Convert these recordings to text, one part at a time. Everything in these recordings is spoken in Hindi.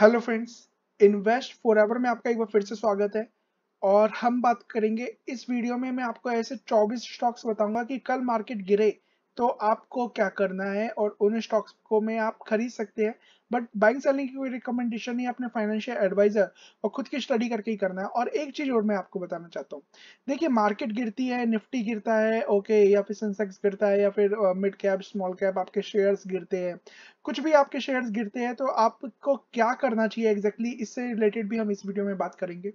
Hello friends invest forever में आपका एक बार फिर से स्वागत है और हम बात करेंगे इस वीडियो में मैं आपको ऐसे 24 स्टॉक्स बताऊंगा कि कल मार्केट गिरे तो आपको क्या करना है और उन स्टॉक्स को में आप खरीद सकते हैं बट बाइंग सेलिंग की कोई रिकमेंडेशन नहीं अपने फाइनेंशियल एडवाइजर और खुद की स्टडी करके ही करना है और एक चीज और मैं आपको बताना चाहता हूँ देखिए मार्केट गिरती है निफ्टी गिरता है ओके या फिर सेंसेक्स गिरता है या फिर मिड कैप स्मॉल कैप आपके शेयर्स गिरते हैं कुछ भी आपके शेयर्स गिरते हैं तो आपको क्या करना चाहिए एग्जैक्टली exactly? इससे रिलेटेड भी हम इस वीडियो में बात करेंगे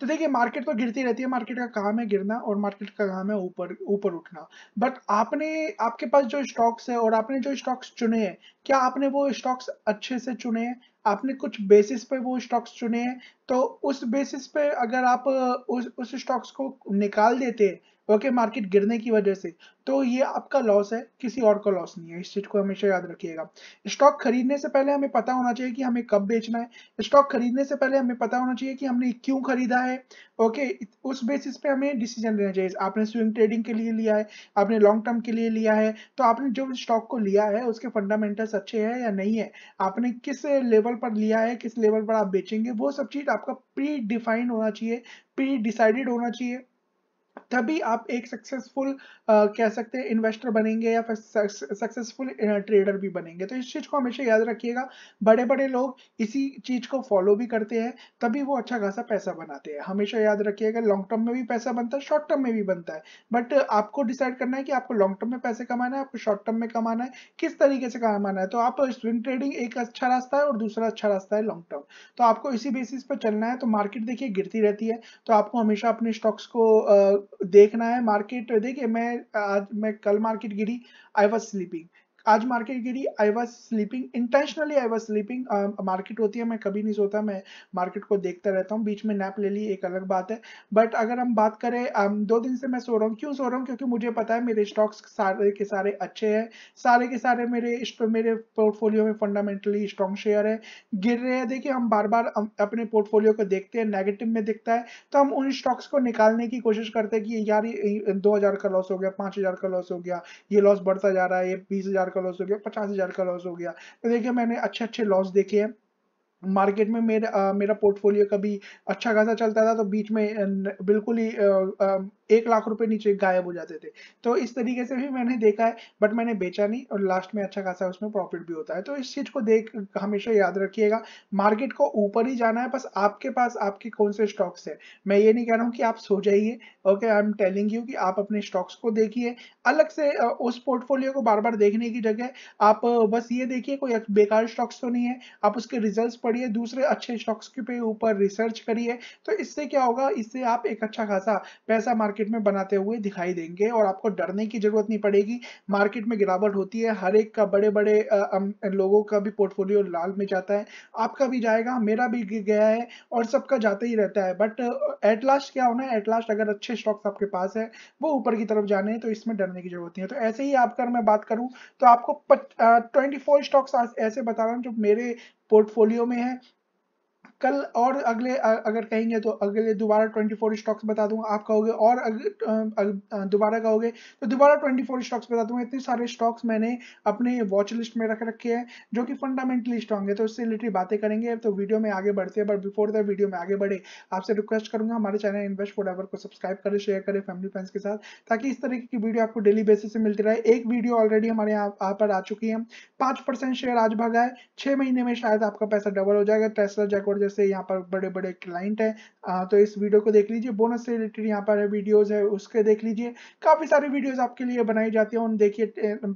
तो देखिए मार्केट तो गिरती रहती है मार्केट का काम है गिरना और मार्केट का काम है ऊपर ऊपर उठना बट आपने आपके पास जो स्टॉक्स है और आपने जो स्टॉक्स चुने हैं क्या आपने वो स्टॉक्स अच्छे से चुने हैं आपने कुछ बेसिस पे वो स्टॉक्स चुने हैं तो उस बेसिस पे अगर आप उस उस स्टॉक्स को निकाल देते ओके मार्केट गिरने की वजह से तो ये आपका लॉस है किसी और का लॉस नहीं है इस चीज़ को हमेशा याद रखिएगा स्टॉक खरीदने से पहले हमें पता होना चाहिए कि हमें कब बेचना है स्टॉक खरीदने से पहले हमें पता होना चाहिए कि हमने क्यों खरीदा है ओके उस बेसिस पे हमें डिसीजन लेना चाहिए आपने स्विंग ट्रेडिंग के लिए लिया है आपने लॉन्ग टर्म के लिए लिया है तो आपने जो स्टॉक को लिया है उसके फंडामेंटल्स अच्छे है या नहीं है आपने किस लेवल पर लिया है किस लेवल पर आप बेचेंगे वो सब चीज़ आपका प्री डिफाइंड होना चाहिए प्री डिसाइडेड होना चाहिए तभी आप एक सक्सेसफुल कह सकते हैं इन्वेस्टर बनेंगे या फिर सक्सेसफुल ट्रेडर भी बनेंगे तो इस चीज़ को हमेशा याद रखिएगा बड़े बड़े लोग इसी चीज़ को फॉलो भी करते हैं तभी वो अच्छा खासा पैसा बनाते हैं हमेशा याद रखिएगा लॉन्ग टर्म में भी पैसा बनता है शॉर्ट टर्म में भी बनता है बट आपको डिसाइड करना है कि आपको लॉन्ग टर्म में पैसे कमाना है आपको शॉर्ट टर्म में कमाना है किस तरीके से कमाना है तो आप स्विंग ट्रेडिंग एक अच्छा रास्ता है और दूसरा अच्छा रास्ता है लॉन्ग टर्म तो आपको इसी बेसिस पर चलना है तो मार्केट देखिए गिरती रहती है तो आपको हमेशा अपने स्टॉक्स को देखना है मार्केट देखिए मैं आज मैं कल मार्केट गिरी आई वॉज स्लीपिंग आज मार्केट गिरी I was sleeping intentionally I was sleeping market होती है मैं कभी नहीं सोता मैं मार्केट को देखता रहता हूँ बीच में नैप ले ली एक अलग बात है बट अगर हम बात करें um, दो दिन से मैं सो रहा हूँ क्यों सो रहा हूँ क्योंकि मुझे पता है मेरे स्टॉक्स सारे के सारे अच्छे हैं सारे के सारे मेरे मेरे पोर्टफोलियो में फंडामेंटली स्ट्रॉन्ग शेयर है गिर रहे हैं देखिए हम बार बार अपने पोर्टफोलियो को देखते हैं नेगेटिव में दिखता है तो हम उन स्टॉक्स को निकालने की कोशिश करते हैं कि यार दो हजार का लॉस हो गया पाँच हजार का लॉस हो गया ये लॉस बढ़ता जा रहा है ये बीस हजार का लॉस हो गया पचास हज़ार का लॉस हो गया तो देखिए मैंने अच्छे अच्छे लॉस देखे हैं मार्केट में मेरा आ, मेरा मेरा पोर्टफोलियो कभी अच्छा खासा चलता था तो बीच में बिल्कुल ही आ, आ, एक लाख रुपए नीचे गायब हो जाते थे तो इस तरीके से भी मैंने देखा है बट मैंने बेचा नहीं और लास्ट में अच्छा खासा उसमें प्रॉफिट भी होता है तो इस चीज को देख हमेशा याद रखिएगा मार्केट को ऊपर ही जाना है बस आपके पास आपके कौन से स्टॉक्स है मैं ये नहीं कह रहा हूँ कि आप सो जाइए okay I am telling you कि आप अपने स्टॉक्स को देखिए अलग से उस पोर्टफोलियो को बार बार देखने की जगह आप बस ये देखिए कोई बेकार स्टॉक्स तो नहीं है आप उसके रिजल्ट पढ़िए दूसरे अच्छे स्टॉक्स के ऊपर रिसर्च करिए तो इससे क्या होगा इससे आप एक अच्छा खासा पैसा मार्केट में बनाते हुए दिखाई देंगे और आपको डरने की जरूरत नहीं पड़ेगी मार्केट में गिरावट होती है हर एक का बड़े बड़े लोगों का भी पोर्टफोलियो लाल में जाता है आपका भी जाएगा मेरा भी गया है और सबका जाते ही रहता है बट एट लास्ट क्या होना है एट लास्ट अगर अच्छे स्टॉक्स आपके पास है वो ऊपर की तरफ जाने हैं तो इसमें डरने की जरूरत नहीं है तो ऐसे ही आप मैं बात करूं तो आपको ट्वेंटी फोर स्टॉक्स ऐसे बता रहा हूं जो मेरे पोर्टफोलियो में है कल और अगले अगर कहेंगे तो अगले दोबारा ट्वेंटी फोर स्टॉक्स बता दूंगा आप कहोगे और दोबारा कहोगे तो दोबारा ट्वेंटी फोर स्टॉक्स बता दूंगा इतने सारे स्टॉक्स मैंने अपने वॉच लिस्ट में रख रखे हैं जो कि फंडामेंटली स्ट्रॉन्ग है तो उससे रिलेटेड बातें करेंगे तो वीडियो में आगे बढ़ते हैं बट बिफोर द वीडियो में आगे बढ़े आपसे रिक्वेस्ट करूंगा हमारे चैनल इन्वेस्ट एवर को सब्सक्राइब करें शेयर करें फैमिली फ्रेंड्स के साथ ताकि इस तरीके की वीडियो आपको डेली बेसिस से मिलती रहे एक वीडियो ऑलरेडी हमारे यहाँ पर आ चुकी है पांच शेयर आज भागा है छह महीने में शायद आपका पैसा डबल हो जाएगा टेस्ट जैकवर्ड वजह से यहाँ पर बड़े बड़े क्लाइंट है आ, तो इस वीडियो को देख लीजिए बोनस से रिलेटेड यहाँ पर वीडियोज है उसके देख लीजिए काफ़ी सारी वीडियोज आपके लिए बनाई जाती है उन देखिए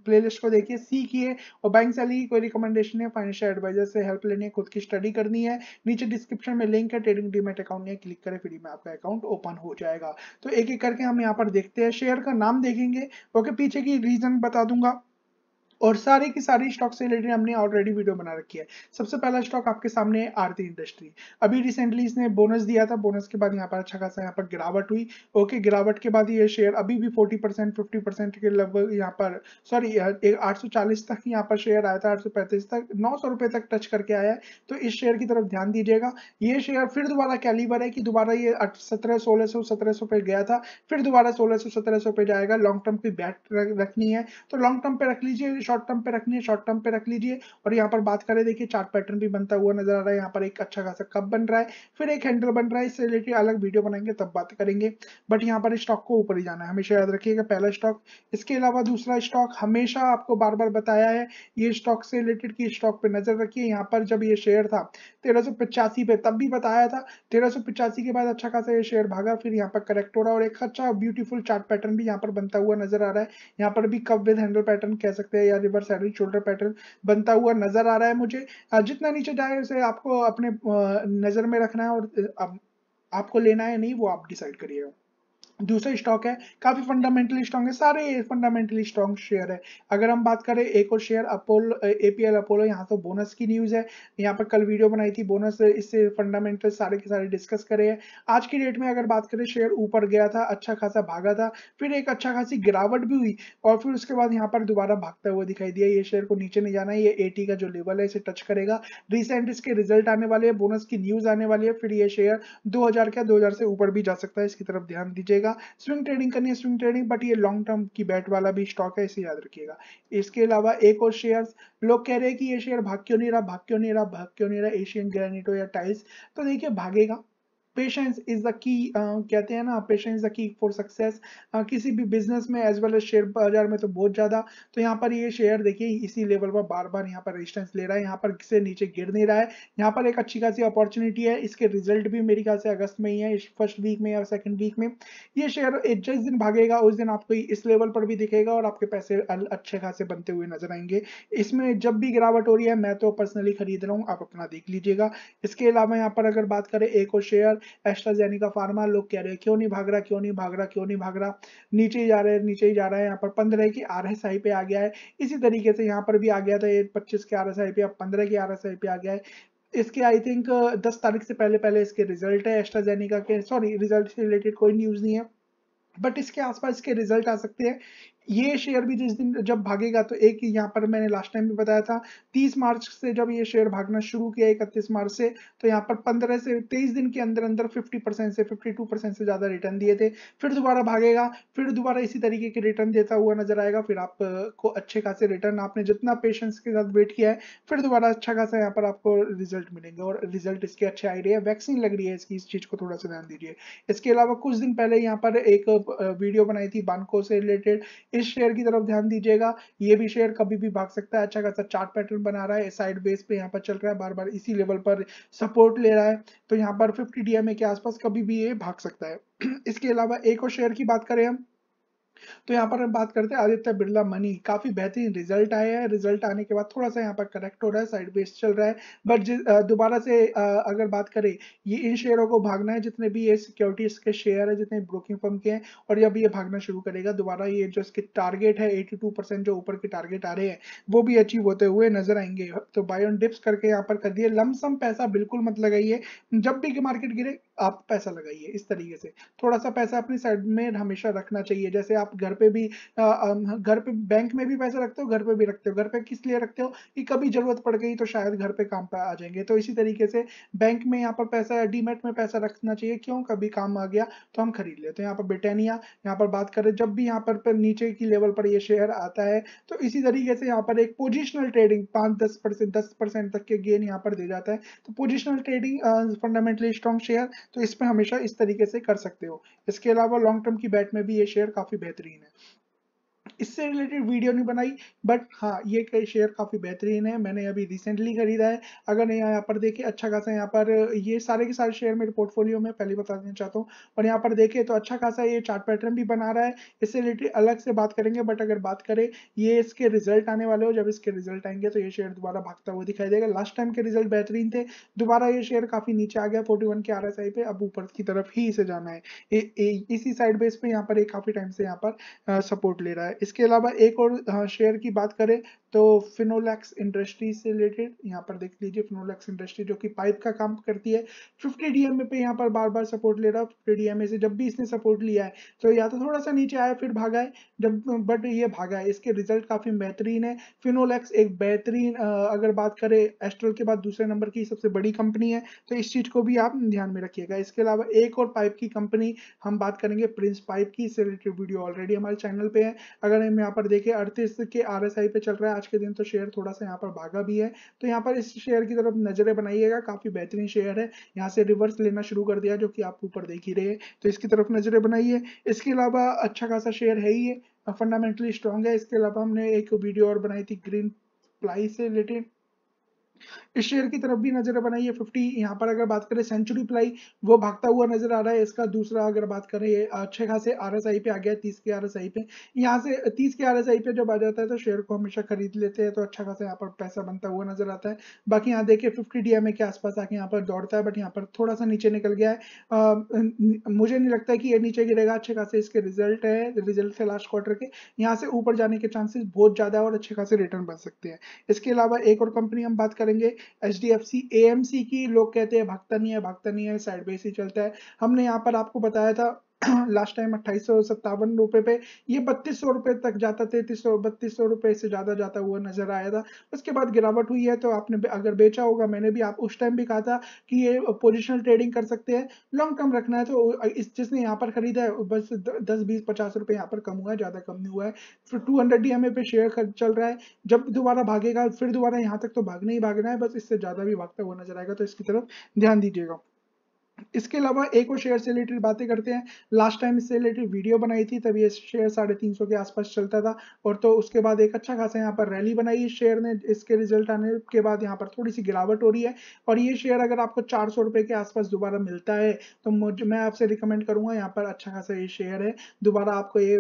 प्ले को देखिए सीखिए और बैंक से ली कोई रिकमेंडेशन है फाइनेंशियल एडवाइजर से हेल्प लेनी है खुद की स्टडी करनी है नीचे डिस्क्रिप्शन में लिंक है ट्रेडिंग डीमेट अकाउंट में क्लिक करें फ्री में आपका अकाउंट ओपन हो जाएगा तो एक एक करके हम यहाँ पर देखते हैं शेयर का नाम देखेंगे ओके पीछे की रीजन बता दूंगा और सारे के सारे स्टॉक से रिलेटेड हमने ऑलरेडी वीडियो बना रखी है सबसे पहला स्टॉक आपके सामने है आरती इंडस्ट्री अभी रिसेंटली इसने बोनस दिया था बोनस के बाद यहाँ पर अच्छा खासा यहाँ पर गिरावट हुई ओके गिरावट के बाद ये शेयर अभी भी फोर्टी परसेंट फिफ्टी परसेंट के लगभग यहाँ पर सॉरी आठ तक यहाँ पर शेयर आया था आठ तक नौ रुपए तक टच करके आया है तो इस शेयर की तरफ ध्यान दीजिएगा ये शेयर फिर दोबारा कैलिबर है कि दोबारा ये सत्रह सोलह सौ सत्रह सौ पे गया था फिर दोबारा सोलह सौ सत्रह सौ पे जाएगा लॉन्ग टर्म की बैट रखनी है तो लॉन्ग टर्म पे रख लीजिए शॉर्ट टर्म पे रखनी है शॉर्ट टर्म पे रख लीजिए और यहाँ पर बात करें देखिए चार्ट पैटर्न भी बनता हुआ नजर आ रहा है यहाँ पर एक अच्छा खासा कप बन रहा है फिर एक हैंडल बन रहा है इससे रिलेटेड अलग वीडियो बनाएंगे तब बात करेंगे बट यहाँ पर स्टॉक को ऊपर ही जाना है हमेशा याद रखिएगा पहला स्टॉक इसके अलावा दूसरा स्टॉक हमेशा आपको बार बार बताया है ये स्टॉक से रिलेटेड की स्टॉक पे नजर रखिए यहाँ पर जब ये शेयर था तेरह पे तब भी बताया था तेरह के बाद अच्छा खासा ये शेयर भागा फिर यहाँ पर करेक्ट हो रहा और एक अच्छा ब्यूटीफुल चार्ट पैटर्न भी यहाँ पर बनता हुआ नजर आ रहा है यहाँ पर भी कब विद हैंडल पैटर्न कह सकते हैं या रिवर्स एवरेज शोल्डर पैटर्न बनता हुआ नजर आ रहा है मुझे जितना नीचे जाए उसे आपको अपने नजर में रखना है और आपको लेना है नहीं वो आप डिसाइड करिएगा दूसरा स्टॉक है काफी फंडामेंटली स्ट्रॉन्ग है सारे फंडामेंटली स्ट्रॉन्ग शेयर है अगर हम बात करें एक और शेयर अपोलो एपीएल अपोलो यहाँ तो बोनस की न्यूज है यहाँ पर कल वीडियो बनाई थी बोनस इससे फंडामेंटल सारे के सारे डिस्कस करे हैं आज की डेट में अगर बात करें शेयर ऊपर गया था अच्छा खासा भागा था फिर एक अच्छा खासी गिरावट भी हुई और फिर उसके बाद यहाँ पर दोबारा भागता हुआ दिखाई दिया ये शेयर को नीचे नहीं जाना है ये एटी का जो लेवल है इसे टच करेगा रिसेंट इसके रिजल्ट आने वाले है बोनस की न्यूज आने वाली है फिर ये शेयर दो हजार दो से ऊपर भी जा सकता है इसकी तरफ ध्यान दीजिएगा रखिएगा स्विंग ट्रेडिंग करनी है स्विंग ट्रेडिंग बट ये लॉन्ग टर्म की बैट वाला भी स्टॉक है इसे याद रखिएगा इसके अलावा एक और शेयर लोग कह रहे हैं कि ये शेयर भाग क्यों नहीं रहा भाग क्यों नहीं रहा भाग क्यों नहीं रहा एशियन ग्रेनेटो या टाइल्स तो देखिए भागेगा पेशेंस इज द की कहते हैं ना patience is the key for success किसी भी बिजनेस में एज वेल एज शेयर बाजार में तो बहुत ज़्यादा तो यहाँ पर ये शेयर देखिए इसी लेवल पर बार बार यहाँ पर रेजिस्टेंस ले रहा है यहाँ पर से नीचे गिर नहीं रहा है यहाँ पर एक अच्छी खासी अपॉर्चुनिटी है इसके रिजल्ट भी मेरे ख्याल से अगस्त में ही है फर्स्ट वीक में या सेकेंड वीक में ये शेयर जिस दिन भागेगा उस दिन आपको इस लेवल पर भी दिखेगा और आपके पैसे अच्छे खासे बनते हुए नजर आएंगे इसमें जब भी गिरावट हो रही है मैं तो पर्सनली खरीद रहा हूँ आप अपना देख लीजिएगा इसके अलावा यहाँ पर अगर बात करें एक और शेयर एस्ट्राजेनिका फार्मा लोग कह रहे हैं क्यों नहीं भाग रहा क्यों नहीं भाग रहा क्यों नहीं भाग रहा नीचे ही जा रहे हैं नीचे ही जा रहा है यहाँ पर पंद्रह की आर एस आई पे आ गया है इसी तरीके से यहाँ पर भी आ गया था पच्चीस के आर एस आई पे अब पंद्रह की आर एस आई पे आ गया है इसके आई थिंक दस तारीख से पहले पहले इसके रिजल्ट है एस्ट्राजेनिका के सॉरी रिजल्ट से रिलेटेड कोई न्यूज़ नहीं है बट इसके आसपास इसके रिजल्ट आ सकते हैं ये शेयर भी जिस दिन जब भागेगा तो एक यहाँ पर मैंने लास्ट टाइम भी बताया था तीस मार्च से जब ये शेयर भागना शुरू किया इकतीस मार्च से तो यहाँ पर पंद्रह से तेईस दिन के अंदर अंदर फिफ्टी परसेंट से फिफ्टी टू परसेंट से ज़्यादा रिटर्न दिए थे फिर दोबारा भागेगा फिर दोबारा इसी तरीके के रिटर्न देता हुआ नजर आएगा फिर आपको अच्छे खासे रिटर्न आपने जितना पेशेंस के साथ वेट किया है फिर दोबारा अच्छा खासा यहाँ पर आपको रिजल्ट मिलेंगे और रिजल्ट इसके अच्छे आ रही है वैक्सीन लग रही है इसकी इस चीज़ को थोड़ा सा ध्यान दीजिए इसके अलावा कुछ दिन पहले यहाँ पर एक वीडियो बनाई थी बानको से रिलेटेड इस शेयर की तरफ ध्यान दीजिएगा ये भी शेयर कभी भी भाग सकता है अच्छा खासा चार्ट पैटर्न बना रहा है साइड बेस पे यहाँ पर चल रहा है बार बार इसी लेवल पर सपोर्ट ले रहा है तो यहाँ पर फिफ्टी डी के आसपास कभी भी ये भाग सकता है इसके अलावा एक और शेयर की बात करें हम तो यहाँ पर हम बात करते हैं आदित्य बिरला मनी काफी बेहतरीन रिजल्ट आया है रिजल्ट आने के बाद थोड़ा सा यहाँ पर करेक्ट हो रहा है साइड बेस चल रहा है बट दोबारा से अगर बात करें ये इन शेयरों को भागना है जितने भी ये सिक्योरिटीज के शेयर है जितने ब्रोकिंग फर्म के हैं और जब ये भागना शुरू करेगा दोबारा ये जो इसके टारगेट है एटी जो ऊपर के टारगेट आ रहे हैं वो भी अचीव होते हुए नजर आएंगे तो बाय ऑन डिप्स करके यहाँ पर कर दिए लमसम पैसा बिल्कुल मत लगाइए जब भी मार्केट गिरे आप पैसा लगाइए इस तरीके से थोड़ा सा पैसा अपनी साइड में हमेशा रखना चाहिए जैसे आप घर पे भी घर पे बैंक में भी पैसा रखते हो घर पे भी रखते हो घर पे किस लिए रखते हो कि कभी जरूरत पड़ गई तो शायद घर पे काम पे आ जाएंगे तो इसी तरीके से बैंक में यहाँ पर पैसा डीमेट में पैसा रखना चाहिए क्यों कभी काम आ गया तो हम खरीद लेते हैं यहाँ पर ब्रिटानिया यहाँ पर बात करें जब भी यहाँ पर, नीचे की लेवल पर ये शेयर आता है तो इसी तरीके से यहाँ पर एक पोजिशनल ट्रेडिंग पाँच दस परसेंट दस परसेंट तक के गेन यहाँ पर दे जाता है तो positional trading fundamentally strong share तो इसमें हमेशा इस तरीके से कर सकते हो इसके अलावा लॉन्ग टर्म की बैट में भी ये शेयर काफ़ी बेहतरीन है इससे रिलेटेड वीडियो नहीं बनाई बट हाँ ये का शेयर काफ़ी बेहतरीन है मैंने अभी रिसेंटली खरीदा है अगर यहाँ पर देखे अच्छा खासा यहाँ पर ये सारे के सारे शेयर मेरे पोर्टफोलियो में पहले बता देना चाहता हूँ और यहाँ पर देखे तो अच्छा खासा ये चार्ट पैटर्न भी बना रहा है इससे रिलेटेड अलग से बात करेंगे बट अगर बात करें ये इसके रिजल्ट आने वाले हो जब इसके रिजल्ट आएंगे तो ये शेयर दोबारा भागता हुआ दिखाई देगा लास्ट टाइम के रिजल्ट बेहतरीन थे दोबारा ये शेयर काफ़ी नीचे आ गया फोर्टी के आर पे अब ऊपर की तरफ ही इसे जाना है इसी साइड बेस पे यहाँ पर ये काफ़ी टाइम से यहाँ पर सपोर्ट ले रहा है इसके अलावा एक और शेयर की बात करें तो फिनोलैक्स इंडस्ट्री से रिलेटेड यहाँ पर देख लीजिए फिनोलैक्स इंडस्ट्री जो कि पाइप का काम करती है 50 डीएमए पे यहाँ पर बार बार सपोर्ट ले रहा है फिफ्टी डीएमए से जब भी इसने सपोर्ट लिया है तो या तो थोड़ा सा नीचे आया फिर भागा है जब बट ये भागा है इसके रिजल्ट काफ़ी बेहतरीन है फिनोलैक्स एक बेहतरीन अगर बात करें एस्ट्रल के बाद दूसरे नंबर की सबसे बड़ी कंपनी है तो इस चीज़ को भी आप ध्यान में रखिएगा इसके अलावा एक और पाइप की कंपनी हम बात करेंगे प्रिंस पाइप की इससे रिलेटेड वीडियो ऑलरेडी हमारे चैनल पर है अगर हम यहाँ पर देखें अड़तीस के आर पे चल रहा है आज के दिन तो शेयर थोड़ा सा यहाँ पर भागा भी है तो यहाँ पर इस शेयर की तरफ नजरें बनाइएगा काफी बेहतरीन शेयर है यहाँ से रिवर्स लेना शुरू कर दिया जो कि आप ऊपर देख ही रहे तो इसकी तरफ नजरें बनाइए इसके अलावा अच्छा खासा शेयर है ही है फंडामेंटली स्ट्रॉन्ग है इसके अलावा हमने एक वीडियो और बनाई थी ग्रीन प्लाई से रिलेटेड इस शेयर की तरफ भी नजर बनाइए फिफ्टी यहाँ पर अगर बात करें सेंचुरी प्लाई वो भागता हुआ नजर आ रहा है इसका दूसरा अगर बात करें अच्छे खासे आर पे आ गया तीस के आर पे यहाँ से तीस के आर पे जब आ जाता है तो शेयर को हमेशा खरीद लेते हैं तो अच्छा खासा यहाँ पर पैसा बनता हुआ नजर आता है बाकी यहाँ देखिए फिफ्टी डी के आसपास आके यहाँ पर दौड़ता है बट यहाँ पर थोड़ा सा नीचे निकल गया है मुझे नहीं लगता है कि ये नीचे गिरेगा अच्छे खासे इसके रिजल्ट है रिजल्ट है लास्ट क्वार्टर के यहाँ से ऊपर जाने के चांसेस बहुत ज्यादा है और अच्छे खासे रिटर्न बन सकते हैं इसके अलावा एक और कंपनी हम बात करें करेंगे H D F C A M C की लोग कहते हैं भागता नहीं है भागता नहीं है साइड बाई ही चलता है हमने यहाँ पर आपको बताया था लास्ट टाइम अट्ठाईस सौ सत्तावन रुपये पे ये बत्तीस सौ रुपये तक जाता तैतीस सौ बत्तीस सौ रुपये से ज़्यादा जाता हुआ नज़र आया था उसके बाद गिरावट हुई है तो आपने अगर बेचा होगा मैंने भी आप उस टाइम भी कहा था कि ये पोजिशनल ट्रेडिंग कर सकते हैं लॉन्ग टर्म रखना है तो इस जिसने यहाँ पर खरीदा है बस दस बीस पचास रुपये यहाँ पर कम हुआ है ज़्यादा कम नहीं हुआ है फिर two hundred D M A पे शेयर चल रहा है जब दोबारा भागेगा फिर दोबारा यहाँ तक तो भागना ही भागना है बस इससे ज़्यादा भी भागता हुआ नजर आएगा तो इसकी तरफ ध्यान दीजिएगा इसके अलावा एक और शेयर से रिलेटेड बातें करते हैं लास्ट टाइम इससे रिलेटेड वीडियो बनाई थी तभी ये शेयर साढ़े तीन सौ के आसपास चलता था और तो उसके बाद एक अच्छा खासा यहाँ पर रैली बनाई इस शेयर ने इसके रिजल्ट आने के बाद यहाँ पर थोड़ी सी गिरावट हो रही है और ये शेयर अगर आपको चार सौ के आसपास दोबारा मिलता है तो मुझे मैं आपसे रिकमेंड करूंगा यहाँ पर अच्छा खासा ये शेयर है दोबारा आपको ये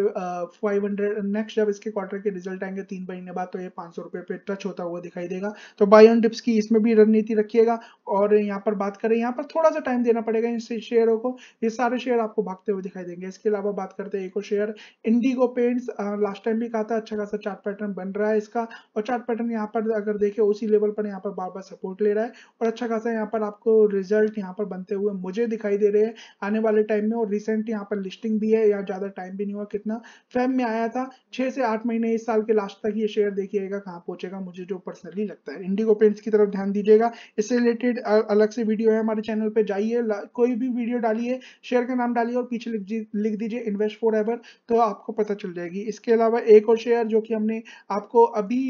फाइव नेक्स्ट जब इसके क्वार्टर के रिजल्ट आएंगे तीन महीने बाद तो ये पाँच सौ पे टच होता हुआ दिखाई देगा तो ऑन डिप्स की इसमें भी रणनीति रखिएगा और यहाँ पर बात करें यहाँ पर थोड़ा सा टाइम देना पड़ेगा पड़ेगा इन शेयरों को ये सारे शेयर आपको भागते हुए दिखाई देंगे इसके अलावा बात करते हैं एक और share Indigo paints last time भी कहा था अच्छा खासा चार्ट पैटर्न बन रहा है इसका और चार्ट पैटर्न यहाँ पर अगर देखे उसी लेवल पर यहाँ पर बार बार सपोर्ट ले रहा है और अच्छा खासा यहाँ पर आपको रिजल्ट यहाँ पर बनते हुए मुझे दिखाई दे रहे हैं आने वाले टाइम में और रिसेंट यहाँ पर लिस्टिंग भी है यहाँ ज़्यादा टाइम भी नहीं हुआ कितना फेब में आया था छह से आठ महीने इस साल के लास्ट तक ये शेयर देखिएगा कहाँ पहुंचेगा मुझे जो पर्सनली लगता है इंडिगो पेंट्स की तरफ ध्यान दीजिएगा इससे रिलेटेड अलग से वीडियो है हमारे चैनल पे जाइए कोई भी वीडियो डालिए शेयर का नाम डालिए और पीछे लिख दीजिए इन्वेस्ट फॉर एवर तो आपको पता चल जाएगी इसके अलावा एक और शेयर जो कि हमने आपको अभी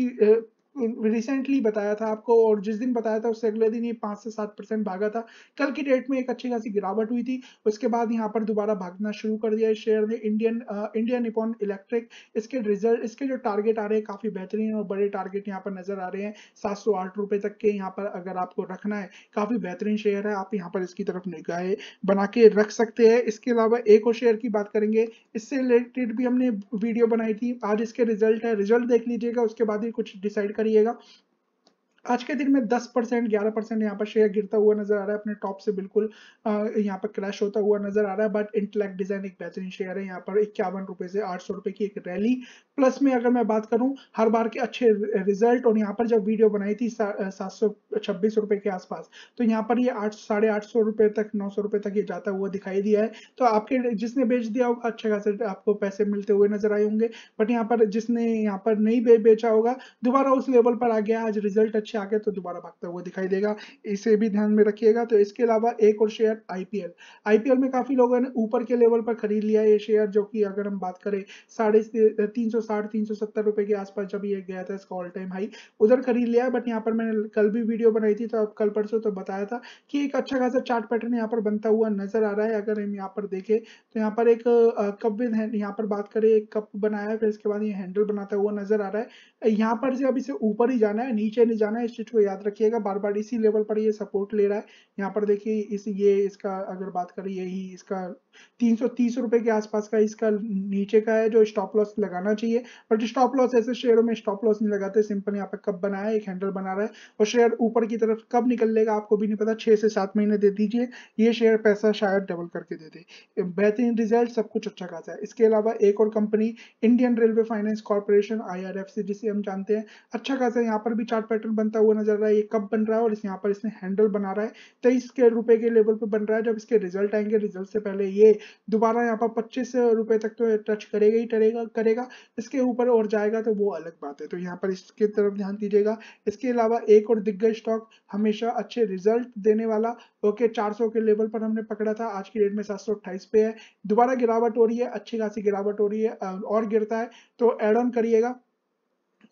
रिसेंटली बताया था आपको और जिस दिन बताया था उससे अगले दिन ये पाँच से सात परसेंट भागा था कल की डेट में एक अच्छी खासी गिरावट हुई थी उसके बाद यहाँ पर दोबारा भागना शुरू कर दिया शेयर ने इंडियन इंडियन निपॉन इलेक्ट्रिक इसके रिजल्ट इसके जो टारगेट आ रहे हैं काफ़ी बेहतरीन और बड़े टारगेट यहाँ पर नजर आ रहे हैं सात सौ आठ रुपये तक के यहाँ पर अगर आपको रखना है काफ़ी बेहतरीन शेयर है आप यहाँ पर इसकी तरफ निगाहें बना के रख सकते हैं इसके अलावा एक और शेयर की बात करेंगे इससे रिलेटेड भी हमने वीडियो बनाई थी आज इसके रिजल्ट है रिजल्ट देख लीजिएगा उसके बाद ही कुछ डिसाइड करिए करिएगा आज के दिन में 10 परसेंट ग्यारह परसेंट यहाँ पर शेयर गिरता हुआ नजर आ रहा है अपने टॉप से बिल्कुल यहाँ पर क्रैश होता हुआ नजर आ रहा है बट इंटेलेक्ट डिजाइन एक बेहतरीन शेयर है यहाँ पर इक्यावन रुपए से आठ सौ रुपए की एक रैली प्लस में अगर मैं बात करूं हर बार के अच्छे रिजल्ट और यहाँ पर जब वीडियो बनाई थी सात सौ छब्बीस रुपए के आसपास तो यहाँ पर ये आठ साढ़े आठ सौ रुपए तक नौ सौ रुपए तक ये जाता हुआ दिखाई दिया है तो आपके जिसने बेच दिया होगा अच्छे खासे आपको पैसे मिलते हुए नजर आए होंगे बट यहाँ पर जिसने यहाँ पर नहीं बेचा होगा दोबारा उस लेवल पर आ गया आज रिजल्ट अच्छे आगे तो दोबारा भागता हुआ दिखाई देगा इसे भी ध्यान में रखिएगा तो इसके अलावा एक और शेयर आईपीएल आईपीएल में काफी लोगों ने ऊपर के लेवल पर खरीद लिया ये शेयर जो कि अगर हम बात करें साढ़े तीन सौ साठ तीन सौ सत्तर रुपए के आसपास जब ये गया था इसका ऑल टाइम हाई उधर खरीद लिया बट यहाँ पर मैंने कल भी वीडियो बनाई थी तो अब कल परसों तो बताया था कि एक अच्छा खासा चार्ट पैटर्न यहाँ पर बनता हुआ नजर आ रहा है अगर हम यहाँ पर देखें तो यहाँ पर एक कप विद यहाँ पर बात करें एक कप बनाया फिर इसके बाद ये हैंडल बनाता हुआ नजर आ रहा है यहाँ पर से अब इसे ऊपर ही जाना है नीचे नहीं जाना है इस चीज को याद रखिएगा बार बार इसी लेवल पर ये सपोर्ट ले रहा है यहाँ पर देखिए इस ये इसका अगर बात करें यही इसका तीन सौ तीस रुपए के आसपास का इसका नीचे का है जो स्टॉप लॉस लगाना चाहिए बट स्टॉप लॉस ऐसे शेयरों में स्टॉप लॉस नहीं लगाते सिंपल यहाँ पे कब बनाया एक हैंडल बना रहा है और शेयर ऊपर की तरफ कब निकल लेगा आपको भी नहीं पता छह से सात महीने दे दीजिए ये शेयर पैसा शायद डबल करके दे दे बेहतरीन रिजल्ट सब कुछ अच्छा खासा है इसके अलावा एक और company Indian railway finance corporation आई जिसे हम जानते हैं अच्छा खासा है यहाँ पर भी चार्ट पैटर्न बनता बनता हुआ नजर रहा है ये कब बन रहा है और इस यहाँ पर इसने हैंडल बना रहा है तेईस के रुपए के लेवल पे बन रहा है जब इसके रिजल्ट आएंगे रिजल्ट से पहले ये दोबारा यहाँ पर पच्चीस रुपए तक तो टच करेगा ही टेगा करेगा इसके ऊपर और जाएगा तो वो अलग बात है तो यहाँ पर इसके तरफ ध्यान दीजिएगा इसके अलावा एक और दिग्गज स्टॉक हमेशा अच्छे रिजल्ट देने वाला ओके चार के लेवल पर हमने पकड़ा था आज की डेट में सात पे है दोबारा गिरावट हो रही है अच्छी खासी गिरावट हो रही है और गिरता है तो एड ऑन करिएगा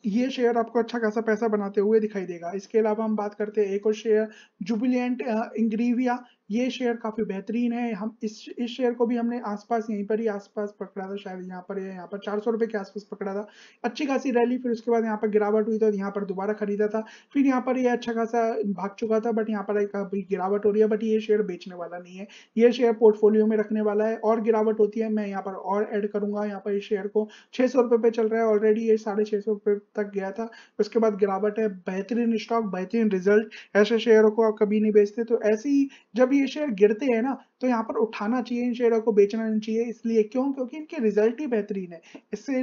ये शेयर आपको अच्छा खासा पैसा बनाते हुए दिखाई देगा इसके अलावा हम बात करते हैं एक और शेयर जुबिलियंट इंग्रीविया ये शेयर काफ़ी बेहतरीन है हम इस इस शेयर को भी हमने आसपास यहीं पर ही आसपास पकड़ा था शायद यहाँ पर यहाँ पर चार सौ रुपए के आसपास पकड़ा था अच्छी खासी रैली फिर उसके बाद यहाँ पर गिरावट हुई तो यहाँ पर दोबारा खरीदा था फिर यहाँ पर ये अच्छा खासा भाग चुका था बट यहाँ पर एक अभी गिरावट हो रही है बट ये शेयर बेचने वाला नहीं है ये शेयर पोर्टफोलियो में रखने वाला है और गिरावट होती है मैं यहाँ पर और एड करूंगा यहाँ पर इस शेयर को छह सौ रुपए पे चल रहा है ऑलरेडी ये साढ़े छह सौ रुपये तक गया था उसके बाद गिरावट है बेहतरीन स्टॉक बेहतरीन रिजल्ट ऐसे शेयरों को आप कभी नहीं बेचते तो ऐसी जब ये शेयर गिरते हैं ना तो यहाँ पर उठाना चाहिए इन शेयरों को बेचना नहीं चाहिए इसलिए क्यों क्योंकि इनके रिजल्ट ही बेहतरीन है इससे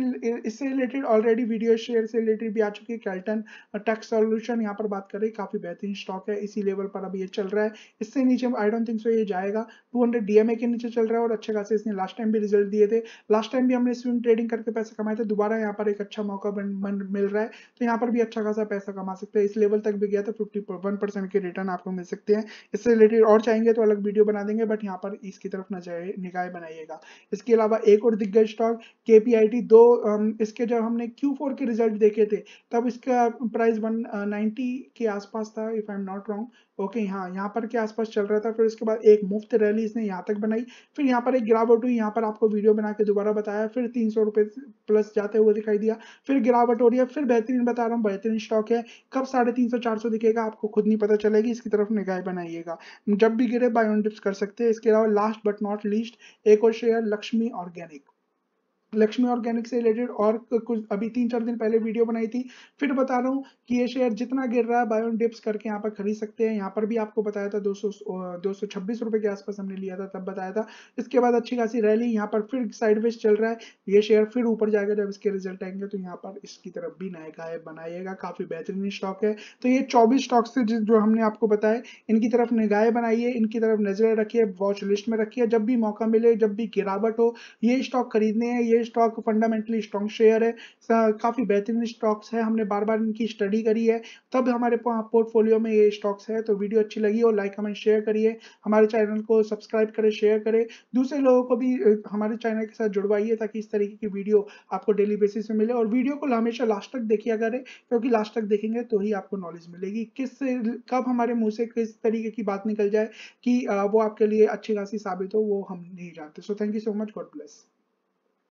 इससे रिलेटेड ऑलरेडी वीडियो शेयर से रिलेटेड भी आ चुकी है कैल्टन टैक्स सोल्यूशन यहाँ पर बात करें काफी बेहतरीन स्टॉक है इसी लेवल पर अभी ये चल रहा है इससे नीचे आई डोंट थिंक सो ये जाएगा टू हंड्रेड डीएमए के नीचे चल रहा है और अच्छे खासे इसने लास्ट टाइम भी रिजल्ट दिए थे लास्ट टाइम भी हमने स्विंग ट्रेडिंग करके पैसे कमाए थे दोबारा यहाँ पर एक अच्छा मौका बन, मिल रहा है तो यहाँ पर भी अच्छा खासा पैसा कमा सकते हैं इस लेवल तक भी गया तो फिफ्टी वन परसेंट के रिटर्न आपको मिल सकते हैं इससे रिलेटेड और चाहेंगे तो अलग वीडियो बना देंगे बट यहाँ पर इसकी तरफ नजर निगाह बनाइएगा इसके अलावा एक और दिग्गज स्टॉक के पी आई टी दो इसके जब हमने क्यू फोर के रिजल्ट देखे थे तब इसका प्राइस वन नाइन्टी के आसपास था if I am not wrong okay okay, हाँ यहाँ पर के आसपास चल रहा था फिर उसके बाद एक मुफ्त रैली इसने यहाँ तक बनाई फिर यहाँ पर एक गिरावट हुई यहाँ पर आपको वीडियो बना के दोबारा बताया फिर तीन सौ रुपये प्लस जाते हुए दिखाई दिया फिर गिरावट हो रही है फिर बेहतरीन बता रहा हूँ बेहतरीन स्टॉक है कब साढ़े तीन सौ चार सौ दिखेगा आपको खुद नहीं पता चलेगी इसकी तरफ निगाह बनाइएगा जब भी गिरे बायोन डिप्स कर सकते हैं इसके अलावा लास्ट बट नॉट लीस्ट एक और share Laxmi organic Laxmi organic से रिलेटेड और कुछ अभी तीन चार दिन पहले वीडियो बनाई थी फिर बता रहा हूँ कि ये शेयर जितना गिर रहा है बायोन डिप्स करके यहाँ पर खरीद सकते हैं यहाँ पर भी आपको बताया था दो सौ रुपए के आसपास हमने लिया था तब बताया था इसके बाद अच्छी खासी रैली यहाँ पर फिर साइड चल रहा है ये शेयर फिर ऊपर जाएगा जब इसके रिजल्ट आएंगे तो यहाँ पर इसकी तरफ भी नए गायब बनाइएगा काफी बेहतरीन स्टॉक है तो ये चौबीस स्टॉक से जो हमने आपको बताया इनकी तरफ निगाहें बनाइए इनकी तरफ नजरें रखिए वॉच लिस्ट में रखिए जब भी मौका मिले जब भी गिरावट हो ये स्टॉक खरीदने हैं ये स्टॉक फंडामेंटली स्ट्रॉन्ग शेयर है काफ़ी बेहतरीन स्टॉक्स है हमने बार बार इनकी स्टडी करी है तब हमारे पोर्टफोलियो में ये स्टॉक्स है तो वीडियो अच्छी लगी हो लाइक कमेंट शेयर करिए हमारे चैनल को सब्सक्राइब करें शेयर करें दूसरे लोगों को भी हमारे चैनल के साथ जुड़वाइए ताकि इस तरीके की वीडियो आपको डेली बेसिस में मिले और वीडियो को हमेशा लास्ट तक देखिया करें क्योंकि लास्ट तक देखेंगे तो ही आपको नॉलेज मिलेगी किस कब हमारे मुंह से किस तरीके की बात निकल जाए कि वो आपके लिए अच्छी खासी साबित हो वो हम नहीं जानते so thank you so much God bless